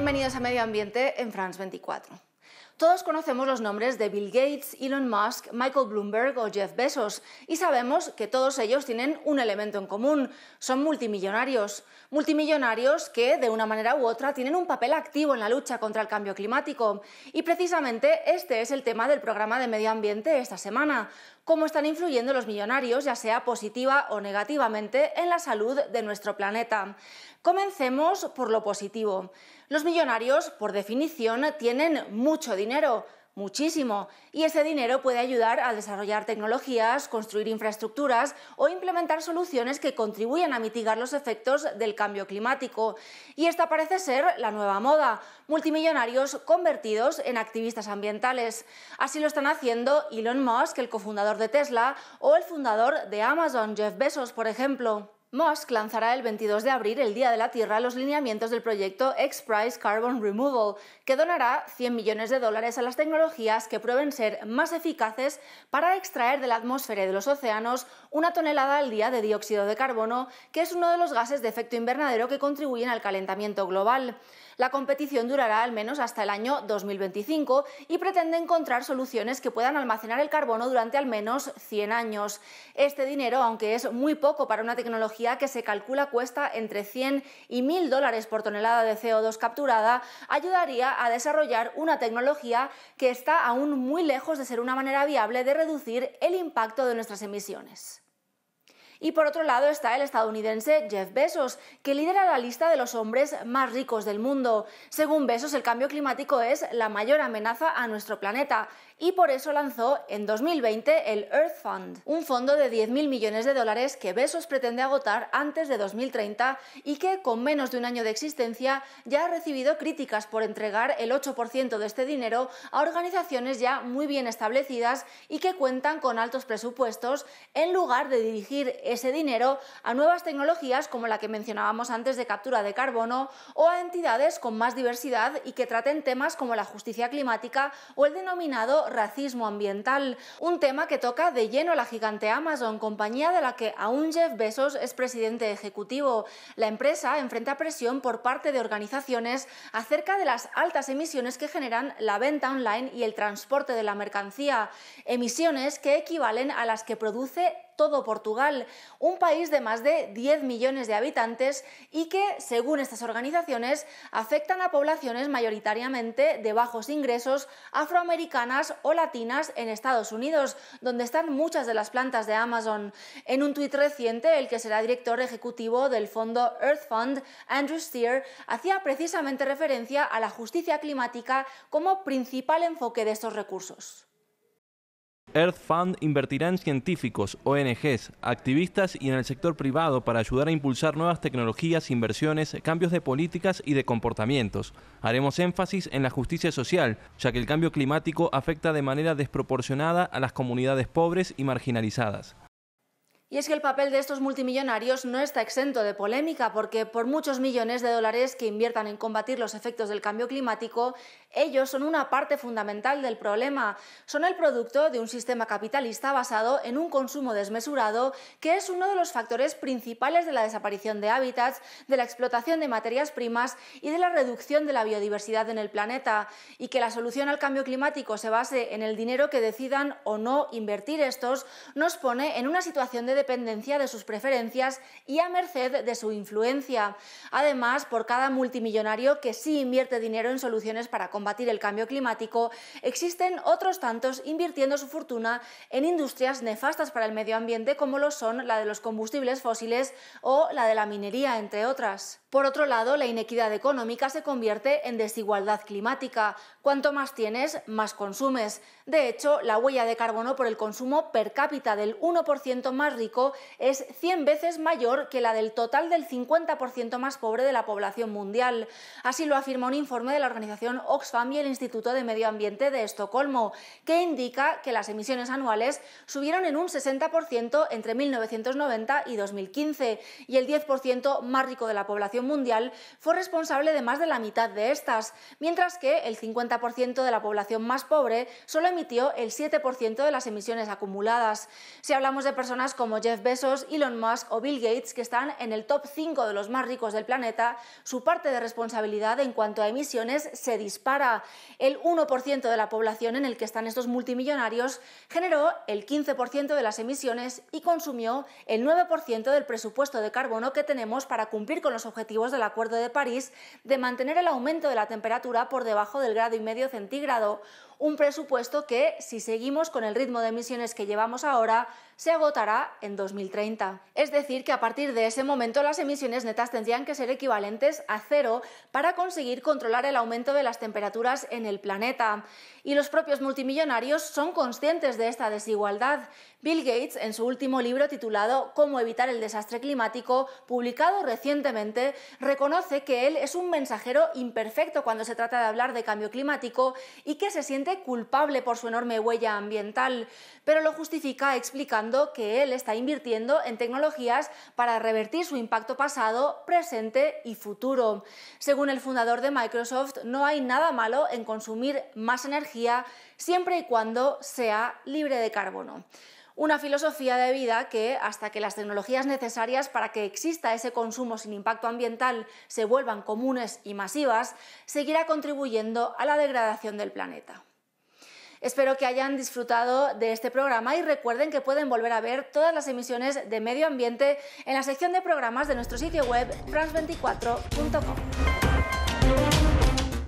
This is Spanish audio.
Bienvenidos a Medio Ambiente en France 24. Todos conocemos los nombres de Bill Gates, Elon Musk, Michael Bloomberg o Jeff Bezos y sabemos que todos ellos tienen un elemento en común, son multimillonarios. Multimillonarios que, de una manera u otra, tienen un papel activo en la lucha contra el cambio climático. Y precisamente este es el tema del programa de medio ambiente esta semana, cómo están influyendo los millonarios, ya sea positiva o negativamente, en la salud de nuestro planeta. Comencemos por lo positivo. Los millonarios, por definición, tienen mucho dinero, muchísimo, y ese dinero puede ayudar a desarrollar tecnologías, construir infraestructuras o implementar soluciones que contribuyan a mitigar los efectos del cambio climático. Y esta parece ser la nueva moda, multimillonarios convertidos en activistas ambientales. Así lo están haciendo Elon Musk, el cofundador de Tesla, o el fundador de Amazon, Jeff Bezos, por ejemplo. Musk lanzará el 22 de abril, el Día de la Tierra, los lineamientos del proyecto x Carbon Removal, que donará 100 millones de dólares a las tecnologías que prueben ser más eficaces para extraer de la atmósfera y de los océanos una tonelada al día de dióxido de carbono, que es uno de los gases de efecto invernadero que contribuyen al calentamiento global. La competición durará al menos hasta el año 2025 y pretende encontrar soluciones que puedan almacenar el carbono durante al menos 100 años. Este dinero, aunque es muy poco para una tecnología que se calcula cuesta entre 100 y 1.000 dólares por tonelada de CO2 capturada, ayudaría a desarrollar una tecnología que está aún muy lejos de ser una manera viable de reducir el impacto de nuestras emisiones. Y por otro lado está el estadounidense Jeff Bezos, que lidera la lista de los hombres más ricos del mundo. Según Bezos, el cambio climático es la mayor amenaza a nuestro planeta y por eso lanzó en 2020 el Earth Fund, un fondo de 10.000 millones de dólares que Bezos pretende agotar antes de 2030 y que, con menos de un año de existencia, ya ha recibido críticas por entregar el 8% de este dinero a organizaciones ya muy bien establecidas y que cuentan con altos presupuestos, en lugar de dirigir ese dinero a nuevas tecnologías como la que mencionábamos antes de captura de carbono o a entidades con más diversidad y que traten temas como la justicia climática o el denominado racismo ambiental, un tema que toca de lleno la gigante Amazon, compañía de la que aún Jeff Bezos es presidente ejecutivo. La empresa enfrenta presión por parte de organizaciones acerca de las altas emisiones que generan la venta online y el transporte de la mercancía, emisiones que equivalen a las que produce todo Portugal, un país de más de 10 millones de habitantes y que, según estas organizaciones, afectan a poblaciones mayoritariamente de bajos ingresos, afroamericanas o latinas en Estados Unidos, donde están muchas de las plantas de Amazon. En un tuit reciente, el que será director ejecutivo del fondo Earth Fund, Andrew Steer, hacía precisamente referencia a la justicia climática como principal enfoque de estos recursos. Earth Fund invertirá en científicos, ONGs, activistas y en el sector privado para ayudar a impulsar nuevas tecnologías, inversiones, cambios de políticas y de comportamientos. Haremos énfasis en la justicia social, ya que el cambio climático afecta de manera desproporcionada a las comunidades pobres y marginalizadas. Y es que el papel de estos multimillonarios no está exento de polémica, porque por muchos millones de dólares que inviertan en combatir los efectos del cambio climático, ellos son una parte fundamental del problema. Son el producto de un sistema capitalista basado en un consumo desmesurado, que es uno de los factores principales de la desaparición de hábitats, de la explotación de materias primas y de la reducción de la biodiversidad en el planeta. Y que la solución al cambio climático se base en el dinero que decidan o no invertir estos, nos pone en una situación de dependencia de sus preferencias y a merced de su influencia. Además, por cada multimillonario que sí invierte dinero en soluciones para combatir el cambio climático, existen otros tantos invirtiendo su fortuna en industrias nefastas para el medio ambiente como lo son la de los combustibles fósiles o la de la minería, entre otras. Por otro lado, la inequidad económica se convierte en desigualdad climática. Cuanto más tienes, más consumes. De hecho, la huella de carbono por el consumo per cápita del 1% más rico es 100 veces mayor que la del total del 50% más pobre de la población mundial. Así lo afirma un informe de la organización Oxfam y el Instituto de Medio Ambiente de Estocolmo, que indica que las emisiones anuales subieron en un 60% entre 1990 y 2015 y el 10% más rico de la población mundial fue responsable de más de la mitad de estas, mientras que el 50% de la población más pobre solo emitió el 7% de las emisiones acumuladas. Si hablamos de personas como Jeff Bezos, Elon Musk o Bill Gates, que están en el top 5 de los más ricos del planeta, su parte de responsabilidad en cuanto a emisiones se dispara. El 1% de la población en el que están estos multimillonarios generó el 15% de las emisiones y consumió el 9% del presupuesto de carbono que tenemos para cumplir con los objetivos del Acuerdo de París de mantener el aumento de la temperatura por debajo del grado y medio centígrado, un presupuesto que, si seguimos con el ritmo de emisiones que llevamos ahora, se agotará en 2030. Es decir, que a partir de ese momento las emisiones netas tendrían que ser equivalentes a cero para conseguir controlar el aumento de las temperaturas en el planeta. Y los propios multimillonarios son conscientes de esta desigualdad. Bill Gates, en su último libro titulado Cómo evitar el desastre climático, publicado recientemente, reconoce que él es un mensajero imperfecto cuando se trata de hablar de cambio climático y que se siente culpable por su enorme huella ambiental, pero lo justifica explicando que él está invirtiendo en tecnologías para revertir su impacto pasado, presente y futuro. Según el fundador de Microsoft, no hay nada malo en consumir más energía siempre y cuando sea libre de carbono. Una filosofía de vida que, hasta que las tecnologías necesarias para que exista ese consumo sin impacto ambiental se vuelvan comunes y masivas, seguirá contribuyendo a la degradación del planeta. Espero que hayan disfrutado de este programa y recuerden que pueden volver a ver todas las emisiones de medio ambiente en la sección de programas de nuestro sitio web trans24.com.